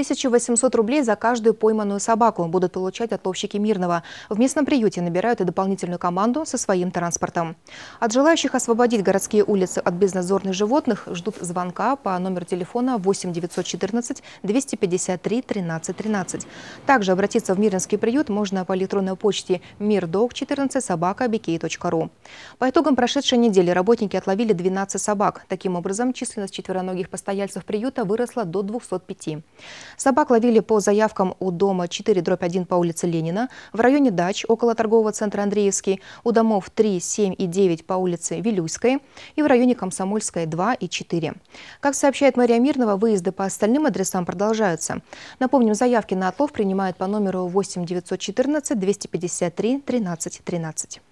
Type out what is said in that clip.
1800 рублей за каждую пойманную собаку будут получать отловщики Мирного. В местном приюте набирают и дополнительную команду со своим транспортом. От желающих освободить городские улицы от безнадзорных животных ждут звонка по номеру телефона 8 914 253 13 13. Также обратиться в Мирнский приют можно по электронной почте мирдог14 собакабикей.ру. По итогам прошедшей недели работники отловили 12 собак. Таким образом, численность четвероногих постояльцев приюта выросла до 205. Собак ловили по заявкам у дома 4-1 по улице Ленина, в районе дач около торгового центра Андреевский, у домов 3, 7 и 9 по улице Вилюйской и в районе Комсомольская 2 и 4. Как сообщает Мария Мирнова, выезды по остальным адресам продолжаются. Напомним, заявки на отлов принимают по номеру 8 914 253 13 13.